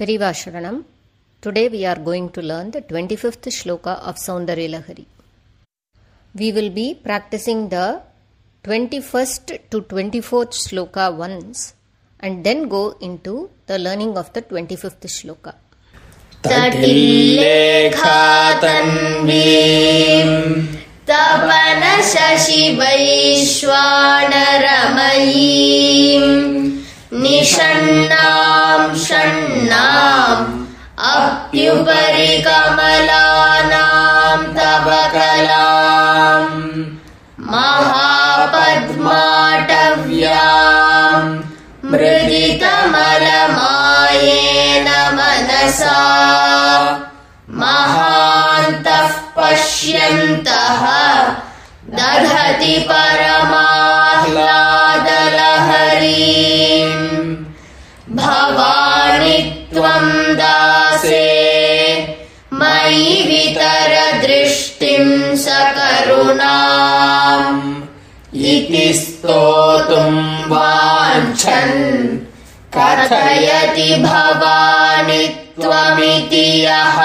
Periva Today we are going to learn the 25th shloka of Soundarya We will be practicing the 21st to 24th shloka once and then go into the learning of the 25th shloka. तटिल्लेखातन्वीम् तपनशशिवैश्वानरमयीम् निषण्णाम् षण्णाम् अप्युपरि कमलानाम् तव कलाम् महापद्माटव्याम् मृगितमलमायेन मनसा महान्तः पश्यन्तः दधति परमाह्ला भवाणि त्वम् दासे मयि वितरदृष्टिम् सकरुणा इति स्तोतुम् वाञ्छन् कथयति भवानित्वमिति यह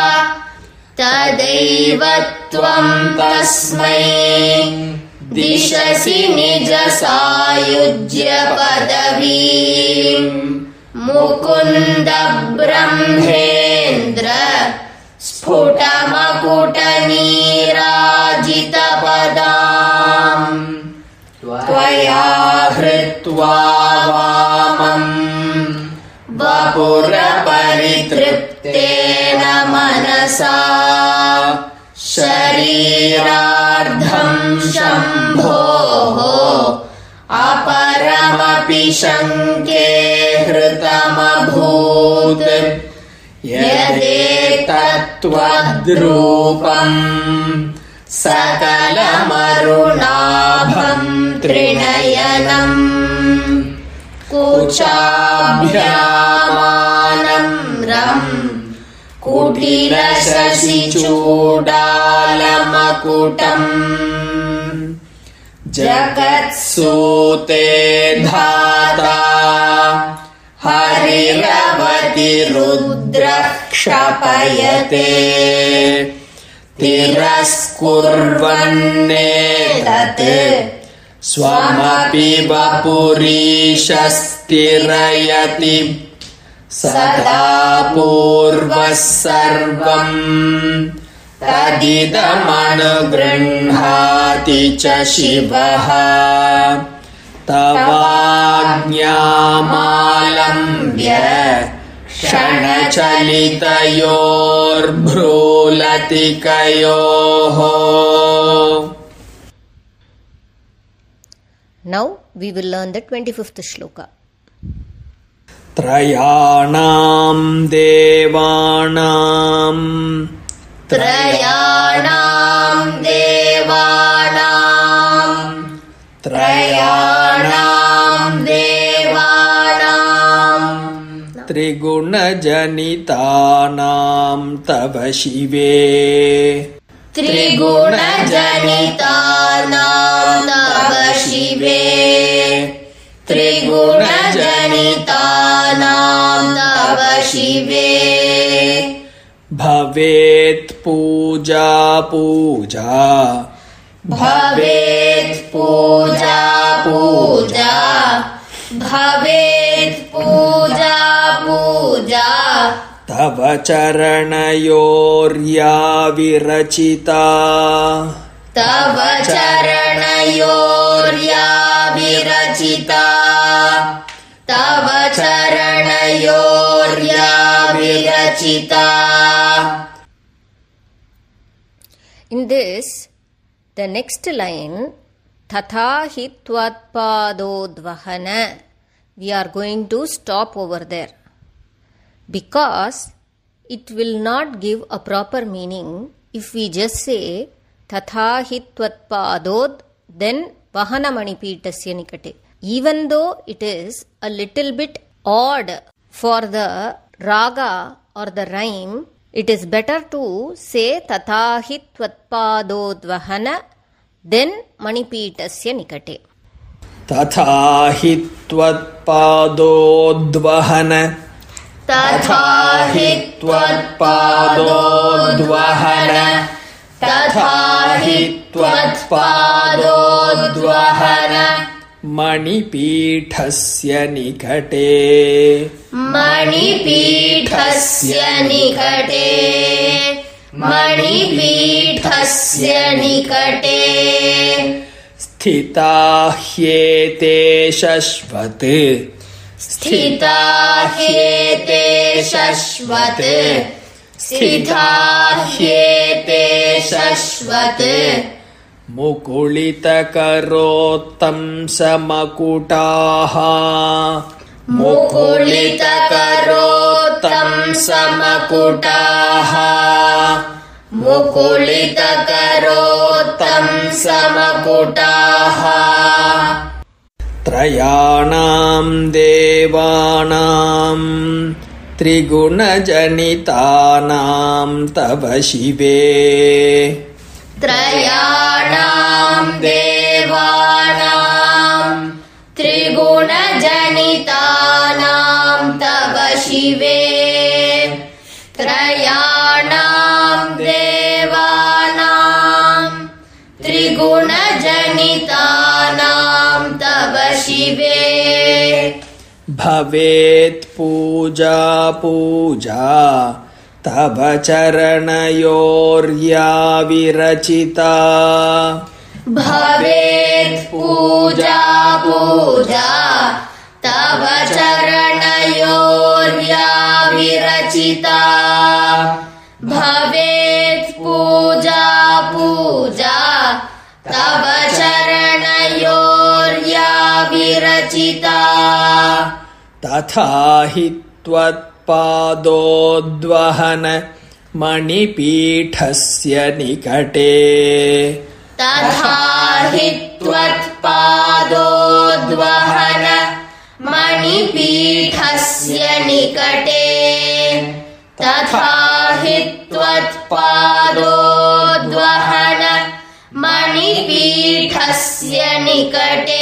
तदैव दिशसि निजसायुज्य पदवी मुकुन्द ब्रह्मेन्द्र स्फुटमकुटनीराजितपदाम् त्वया हृत्वा वामम् बपुरपरितृप्तेन मनसा शरीरार्धम् शम्भोः अपरमपि शङ्के हृतमभूत् यदेतत्त्वद्रूपम् सकलमरुणाभम् त्रिनयनम् कुचाभ्या कुटिरसीचूडालमकुटम् जगत्सूते धाता हरिरवति रुद्रक्षपयते तिरस्कुर्वन्ने तत् स्वमपि वपुरीशस्तिरयति सदा पूर्वः सर्वम् प्रदितमनुगृह्णाति च शिवः तवाज्ञामालम्ब्य क्षणचलितयोर्भ्रो लतिकयोः now we will learn the twenty fifth shloka त्रयाणां देवाणां त्रयाणां देवाणां त्रयाणां देवाणां त्रिगुणजनितानां तव शिवे तव शिवे त्रिगुणजनि शिवे भवेत् पूजा पूजा भवेत् पूजा पूजा भवेत् पूजा पूजा तव चरणयोर्या विरचिता तव चरणयोर्या विरचिता तव in this the next line तथा हि द्वहन we are going to stop over there because it will not give a proper meaning if we just say तथा हि देन वहन मणिपीठ से निकटे even though it is a little bit odd for the raga or the rhyme it is better to say tathahitvatpadodvahana then manipitasya nikate tathahitvatpadodvahana tathahitvatpadodvahana tathahitvatpadodvahana मणिपीठस्य निकटे मणिपीठस्य निकटे मणिपीठस्य निकटे स्थिता ह्येते शश्वत् स्थिता ह्येते शश्वत् स्थिता ह्येते शश्वत् मुकुलितकरोत्तं समकुटाः मुकुलितकरोत्तं समकुटाः मकुटाः मुकुलितकरोत्तं स त्रयाणां देवानां त्रिगुणजनितानां तव शिवे त्रयाणाम् देवानाम् त्रिगुणजनितानाम् तव शिवे त्रयाणाम् देवानाम् त्रिगुणजनितानाम् तव शिवे भवेत् पूजा पूजा तव विरचिता भवेत् पूजा पूजा तव विरचिता भवेत् पूजा पूजा तव विरचिता तथा हि त्वत् पादोद्वहन मणिपीठस्य निकटे हि त्वत्पादोद्वहन मणिपीठस्य निकटे हि त्वत्पादोद्वहन मणिपीठस्य निकटे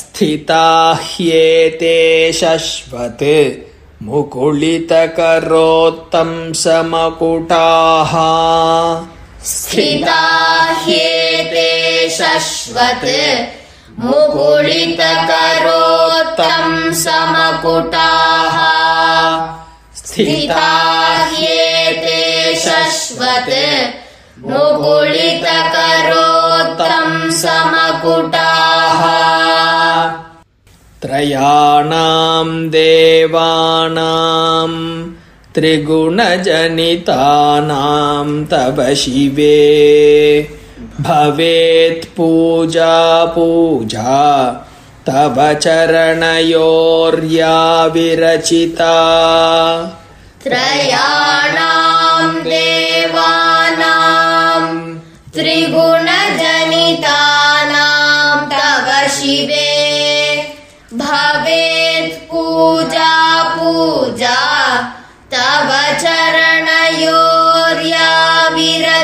स्थिता ह्येते शश्वत् मुकुळितकरोत् समकुटाः स्थिता ह्येते शश्वते मुकुलितकरोत् समकुटाः स्थितायते शश्वत् मुकुळितकरोत्तम समकुट त्रयाणाम् देवानाम् त्रिगुणजनितानां तव शिवे भवेत्पूजा पूजा तव चरणयोर्या विरचिता त्रयाणाम् त्रिगुणजनिता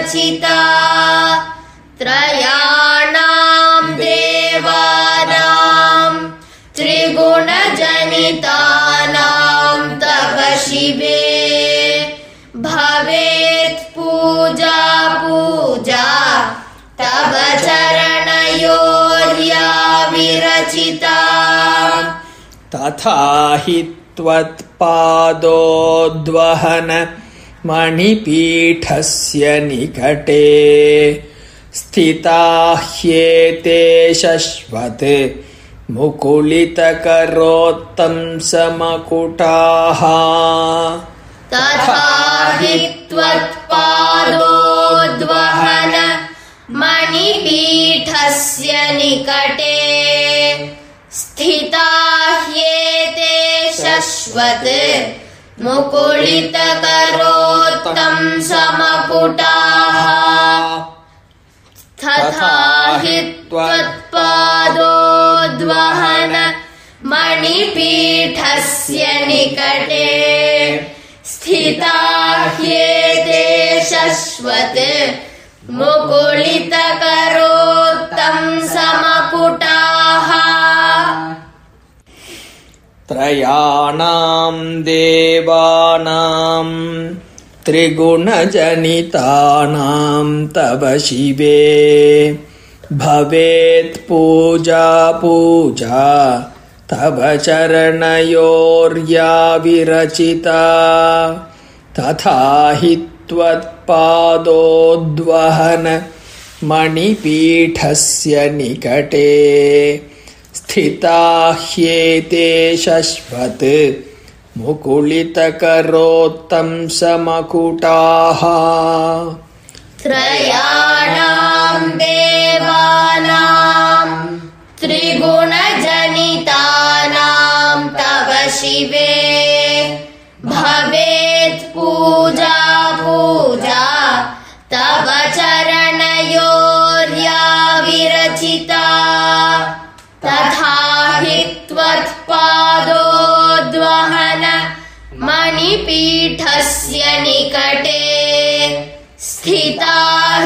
रचिता त्रयाणाम् देवानाम् त्रिगुणजनितानाम् तव शिवे भवेत् पूजा पूजा तव चरणयोर्या विरचिता तथा हि त्वत्पादोद्वहन मणिपीठस्य निकटे स्थिता ह्येते शश्वत् मुकुलितकरोत्तं समकुटाः त्वत्पादोद्वहन मणिपीठस्य निकटे स्थिताह्येते शश्वत् मुकुलितकरो समपुटाः तथा हि द्वहन मणिपीठस्य निकटे स्थिता ह्येते शश्वत् मुकुलितकरोत्तम् समपुटाः त्रयाणाम् देवानाम् त्रिगुणजनितानां तव शिवे भवेत पूजा तव चरणयोर्याविरचिता तथा हि त्वत्पादोद्वहनमणिपीठस्य निकटे स्थिता ह्येते शश्वत् मुकुलितकरोत्तं समकुटाः दे मणिपीठस्य निकटे स्थिता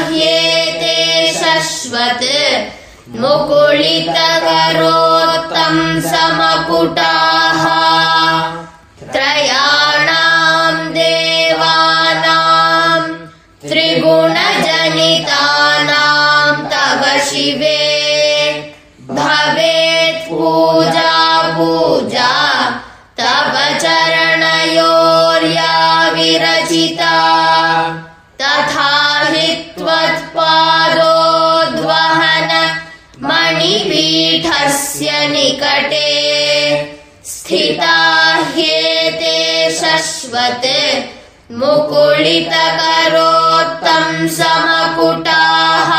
ह्येते शश्वत् मुकुलितकरोत्तम् समकुटाः त्रयाणाम् देवानाम् त्रिगुणजनितानाम् तव शिवे तस्य निकटे स्थिता ह्येते शश्वत् मुकुलितकरोत्तम् समकुटाः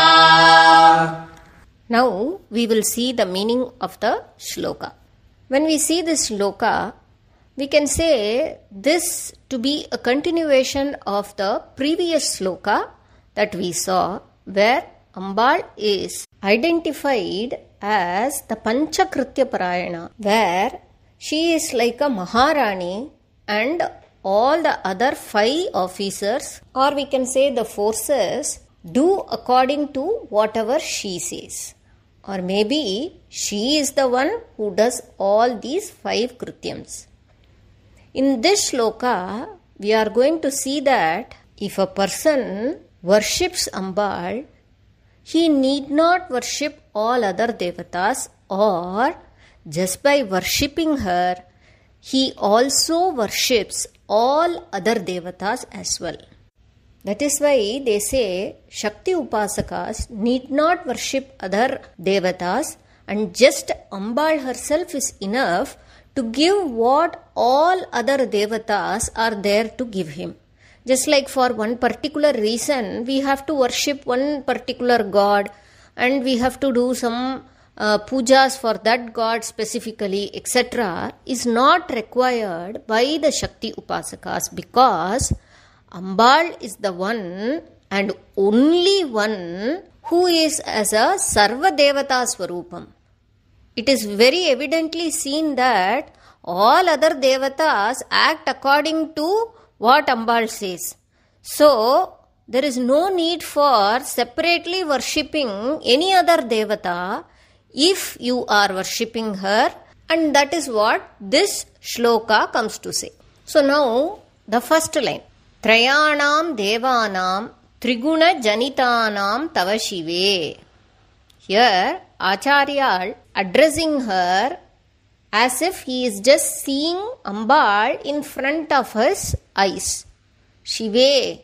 Now we will see the meaning of the sloka. When we see this sloka, we can say this to be a continuation of the previous sloka that we saw where Ambal is identified as the Panchakritya Parayana, where she is like a Maharani and all the other five officers, or we can say the forces, do according to whatever she says. Or maybe she is the one who does all these five krityams. In this shloka, we are going to see that if a person worships Ambal, he need not worship all other devatas or just by worshipping her he also worships all other devatas as well. That is why they say Shakti Upasakas need not worship other devatas and just Ambal herself is enough to give what all other devatas are there to give him just like for one particular reason we have to worship one particular god and we have to do some uh, pujas for that god specifically etc is not required by the shakti upasakas because ambal is the one and only one who is as a sarva devata swarupam it is very evidently seen that all other devatas act according to what Ambal says. So, there is no need for separately worshipping any other Devata if you are worshipping her, and that is what this shloka comes to say. So, now the first line Trayanam Devanam Triguna Janitanam Tava Shive. Here, Acharya addressing her as if he is just seeing Ambal in front of his eyes. Shive.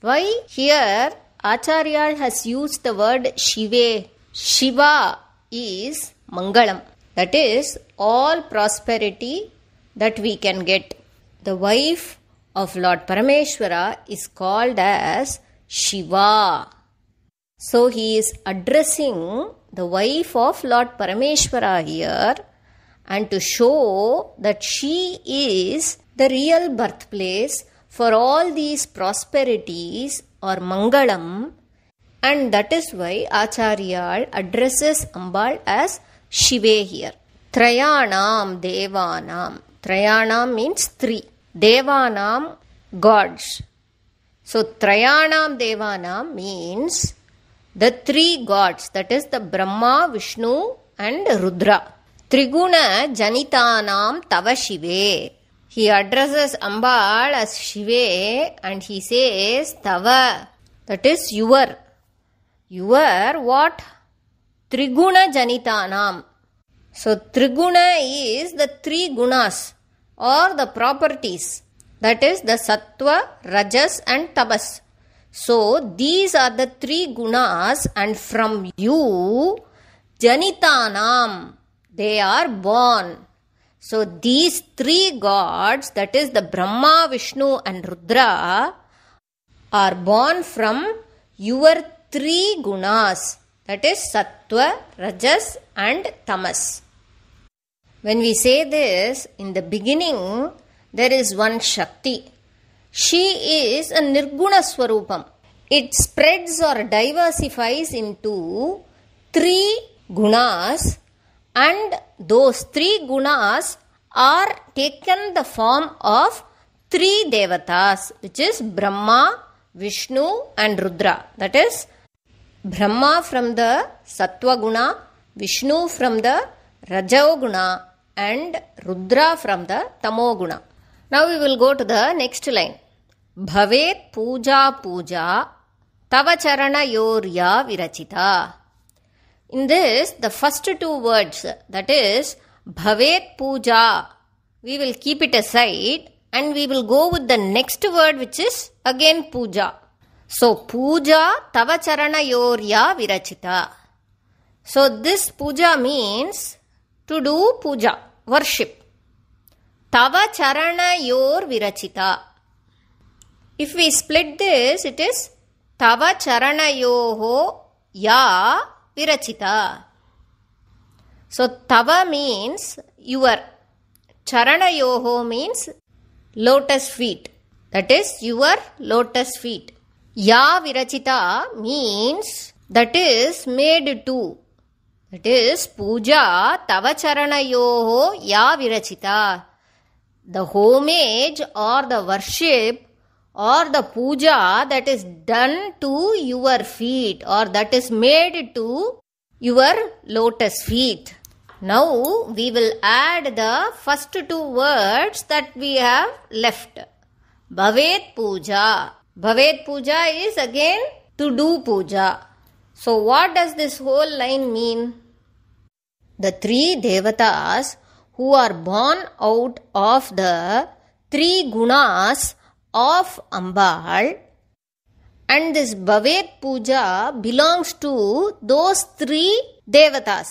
Why here Acharya has used the word Shive? Shiva is Mangalam. That is all prosperity that we can get. The wife of Lord Parameshwara is called as Shiva. So he is addressing the wife of Lord Parameshwara here and to show that she is the real birthplace for all these prosperities or Mangalam. And that is why Acharyal addresses Ambal as Shive here. Trayanam Devanam. Trayanam means three. Devanam, gods. So Trayanam Devanam means the three gods, that is the Brahma, Vishnu, and Rudra. Triguna Janitanam Tava Shive. He addresses Ambal as Shive and he says Tava, that is your. Your what? Triguna Janitanam. So Triguna is the three gunas or the properties that is the Sattva, Rajas and Tabas. So these are the three gunas and from you Janitanam they are born. So these three gods, that is the Brahma, Vishnu, and Rudra, are born from your three gunas, that is Sattva, Rajas, and Tamas. When we say this, in the beginning, there is one Shakti. She is a Nirguna Swarupam. It spreads or diversifies into three gunas and those three gunas are taken the form of three devatas which is Brahma, Vishnu and Rudra. That is Brahma from the Sattva guna, Vishnu from the Rajo guna and Rudra from the Tamo guna. Now we will go to the next line. puja, puja पूजा तव चरणयोर्या virachita. In this, the first two words, that is, Bhavet Puja, we will keep it aside and we will go with the next word, which is again Puja. So, Puja Tava Charana Yorya Virachita. So, this Puja means to do Puja, worship. Tava Charana Yor Virachita. If we split this, it is Tava Charana Yoho Ya Virachita. So tava means your. Charana yoho means lotus feet. That is your lotus feet. Ya virachita means that is made to. It is puja tava charana yoho ya virachita. The homage or the worship or the puja that is done to your feet or that is made to your lotus feet. Now we will add the first two words that we have left. Bhavet puja. Bhavet puja is again to do puja. So what does this whole line mean? The three devatas who are born out of the three gunas of Ambal and this Bhavet Puja belongs to those three devatas.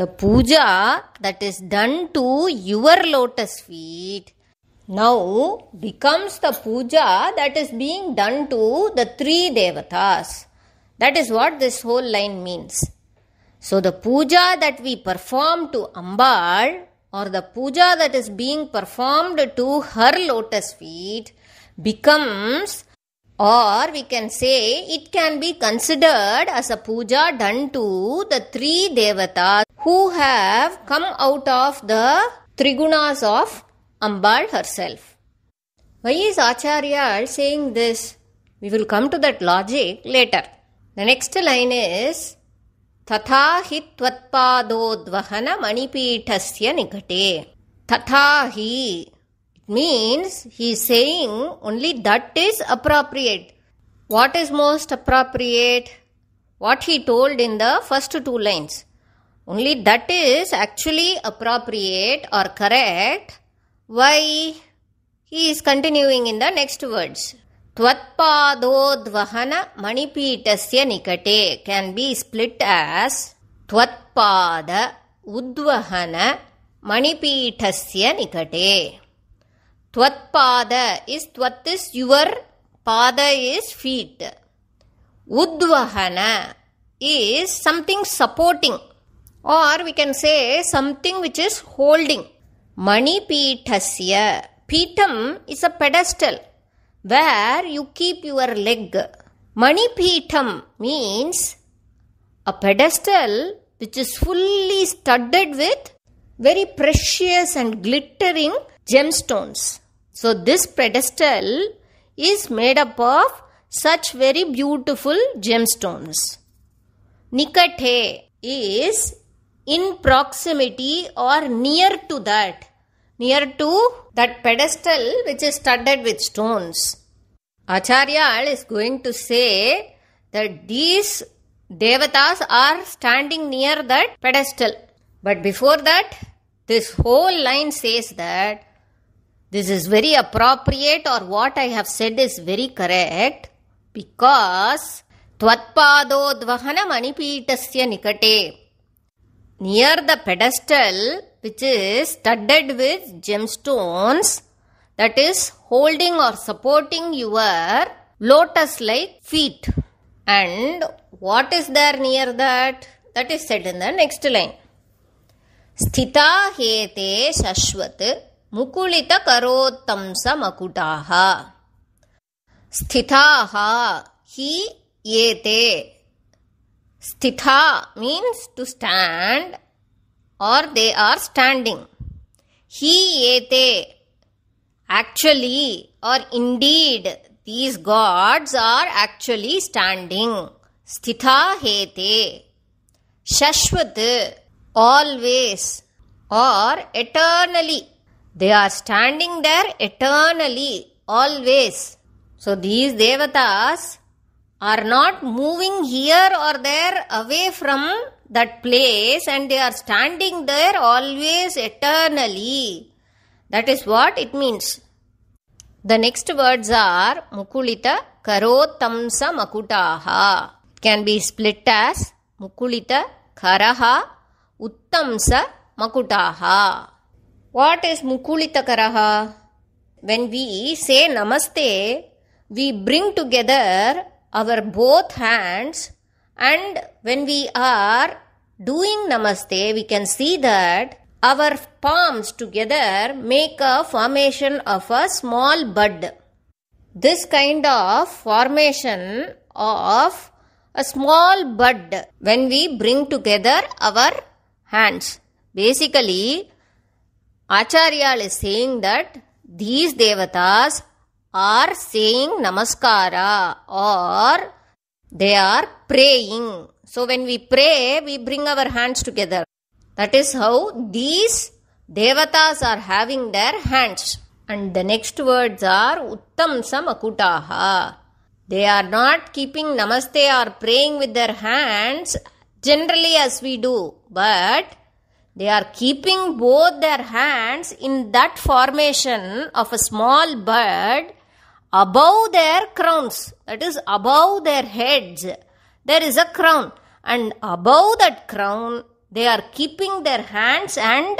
The puja that is done to your lotus feet now becomes the puja that is being done to the three devatas. That is what this whole line means. So the puja that we perform to Ambal or the puja that is being performed to her lotus feet becomes or we can say it can be considered as a puja done to the three devatas who have come out of the trigunas of Ambal herself. Why is Acharya saying this? We will come to that logic later. The next line is तथा हि त्वत्पादोद्वहन मणिपीठस्य निकटे तथा हि it means he saying only that is appropriate what is most appropriate what he told in the first two lines only that is actually appropriate or correct why he is continuing in the next words त्वत्पादोद्वहन मणिपीठस्य निकटे can be split split त्वत्पाद उद्वहन मणिपीठस्य निकटे त्वत्पाद is त्वत् is your पाद इस् फीट् उद्वहन is something supporting or we can say something which is holding. Mani Pitasya. Pitam is a pedestal where you keep your leg. manipitam means a pedestal which is fully studded with very precious and glittering gemstones. So, this pedestal is made up of such very beautiful gemstones. Nikate is in proximity or near to that near to that pedestal which is studded with stones. Acharya is going to say that these devatas are standing near that pedestal. But before that, this whole line says that this is very appropriate or what I have said is very correct because Tvatpadodvahana Manipeetasya Nikate. Near the pedestal, which is studded with gemstones that is holding or supporting your lotus like feet. And what is there near that? That is said in the next line. Mukulita karot शश्वत् मुकुलित ha. Stitha स्थिताः हि yete. Stitha means to stand or they are standing. He ete. Actually or indeed, these gods are actually standing. Sthita hete. Shashvat. Always or eternally. They are standing there eternally. Always. So these devatas are not moving here or there away from that place and they are standing there always eternally. That is what it means. The next words are Mukulita Karotamsa Makutaha. It can be split as Mukulita Karaha Uttamsa Makutaha. What is Mukulita Karaha? When we say Namaste, we bring together our both hands and when we are doing namaste, we can see that our palms together make a formation of a small bud. This kind of formation of a small bud when we bring together our hands. Basically, Acharya is saying that these devatas are saying namaskara or they are praying. So when we pray, we bring our hands together. That is how these devatas are having their hands. And the next words are samakuta ha. They are not keeping Namaste or praying with their hands generally as we do, but they are keeping both their hands in that formation of a small bird above their crowns, that is, above their heads, there is a crown. And above that crown, they are keeping their hands and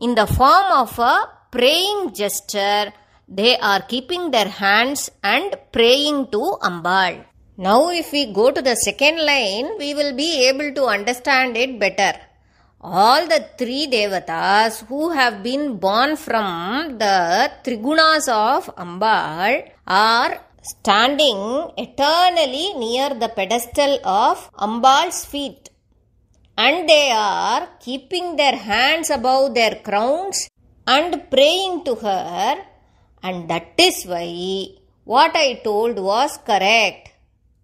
in the form of a praying gesture, they are keeping their hands and praying to Ambal. Now, if we go to the second line, we will be able to understand it better all the three devatas who have been born from the trigunas of Ambal are standing eternally near the pedestal of Ambal's feet and they are keeping their hands above their crowns and praying to her and that is why what I told was correct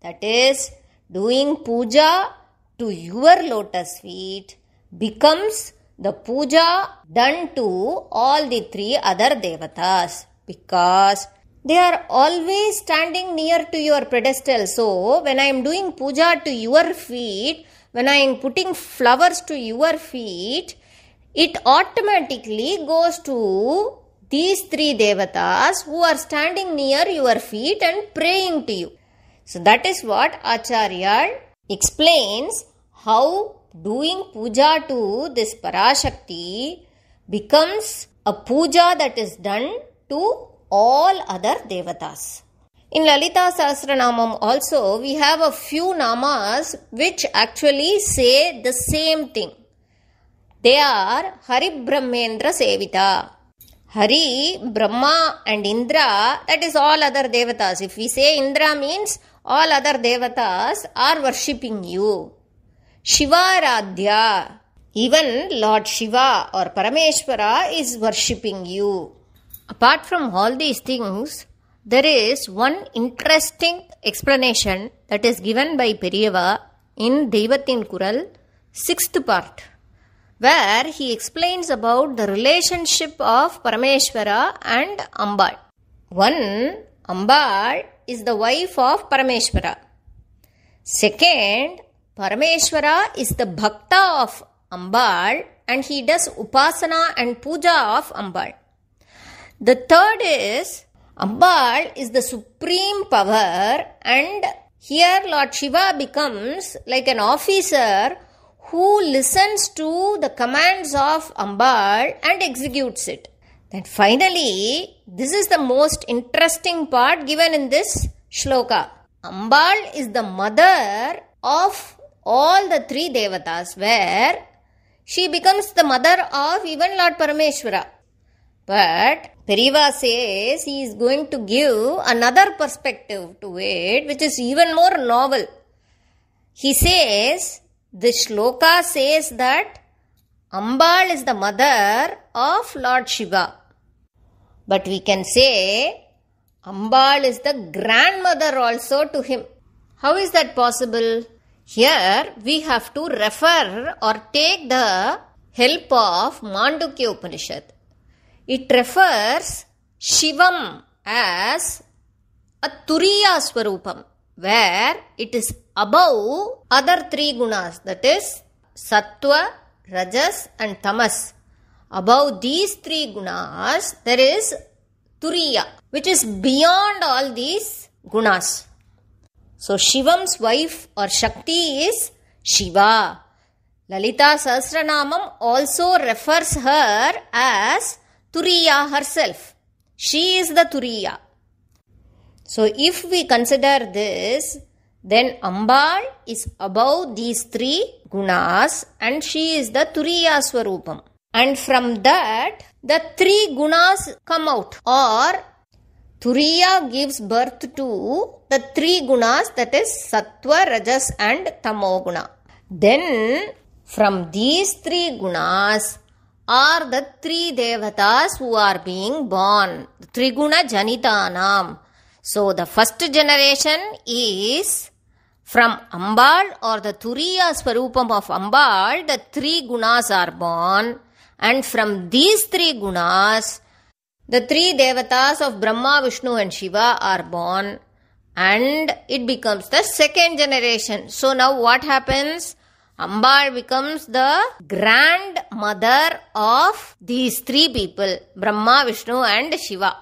that is doing puja to your lotus feet becomes the puja done to all the three other devatas because they are always standing near to your pedestal. So, when I am doing puja to your feet, when I am putting flowers to your feet, it automatically goes to these three devatas who are standing near your feet and praying to you. So, that is what Acharya explains how doing puja to this Parashakti becomes a puja that is done to all other devatas. In Lalita Sahasranamam also, we have a few namas which actually say the same thing. They are Hari Brahmendra Sevita. Hari, Brahma and Indra, that is all other devatas. If we say Indra means all other devatas are worshipping you. Shivaradhya. Even Lord Shiva or Parameshvara is worshipping you. Apart from all these things, there is one interesting explanation that is given by Periyava in Devatin Kural, sixth part, where he explains about the relationship of Parameshvara and Ambar. One, Ambar is the wife of Parameshvara. Second, Parameshwara is the Bhakta of Ambal and he does Upasana and Puja of Ambal. The third is Ambal is the supreme power and here Lord Shiva becomes like an officer who listens to the commands of Ambal and executes it. Then finally, this is the most interesting part given in this shloka. Ambal is the mother of all the three devatas, where she becomes the mother of even Lord Parameshwara. But Periva says he is going to give another perspective to it, which is even more novel. He says, the shloka says that Ambal is the mother of Lord Shiva. But we can say Ambal is the grandmother also to him. How is that possible? Here we have to refer or take the help of Mandukya Upanishad. It refers Shivam as a Turiya Swarupam where it is above other three gunas that is Sattva, Rajas and Tamas. Above these three gunas there is Turiya which is beyond all these gunas. So Shiva's wife or Shakti is Shiva. Lalita Sahasranamam also refers her as Turiya herself. She is the Turiya. So if we consider this, then Ambal is above these three gunas and she is the Turiya Swarupam. And from that, the three gunas come out or Turiya gives birth to the three gunas that is Sattva, Rajas and Tamoguna. Then from these three gunas are the three devatas who are being born. Triguna Janitanam. So the first generation is from Ambal or the Turiya Swarupam of Ambal, the three gunas are born. And from these three gunas, the three devatas of Brahma, Vishnu, and Shiva are born and it becomes the second generation. So now what happens? Ambar becomes the grandmother of these three people Brahma, Vishnu, and Shiva.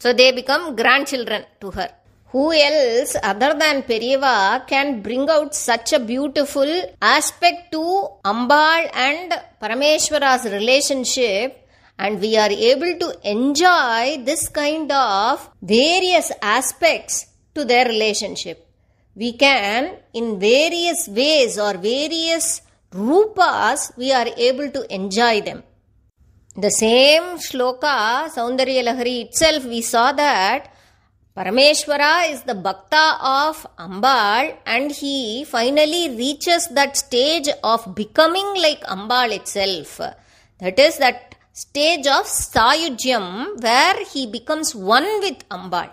So they become grandchildren to her. Who else other than Periva can bring out such a beautiful aspect to Ambal and Parameshwara's relationship and we are able to enjoy this kind of various aspects to their relationship. We can, in various ways or various rupas, we are able to enjoy them. The same shloka, Saundarya Lahari itself, we saw that Parameshwara is the bhakta of Ambal and he finally reaches that stage of becoming like Ambal itself. That is, that stage of Sayugyam where he becomes one with Ambal.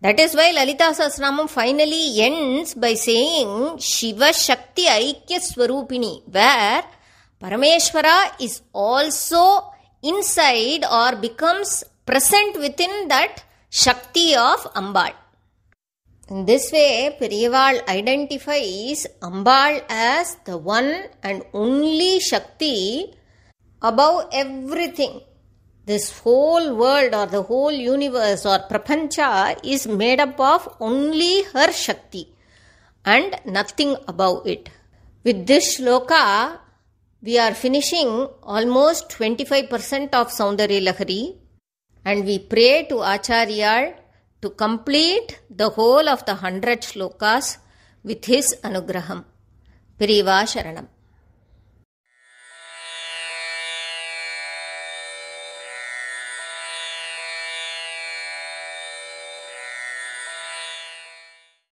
That is why Lalita Sasramam finally ends by saying Shiva Shakti Aikya Swarupini where Parameshwara is also inside or becomes present within that Shakti of Ambal. In this way, Periyaval identifies Ambal as the one and only Shakti above everything. This whole world or the whole universe or prapancha is made up of only her Shakti and nothing above it. With this shloka, we are finishing almost 25% of Saundari Lahari and we pray to Acharya to complete the whole of the 100 shlokas with his anugraham. Pirivasharanam.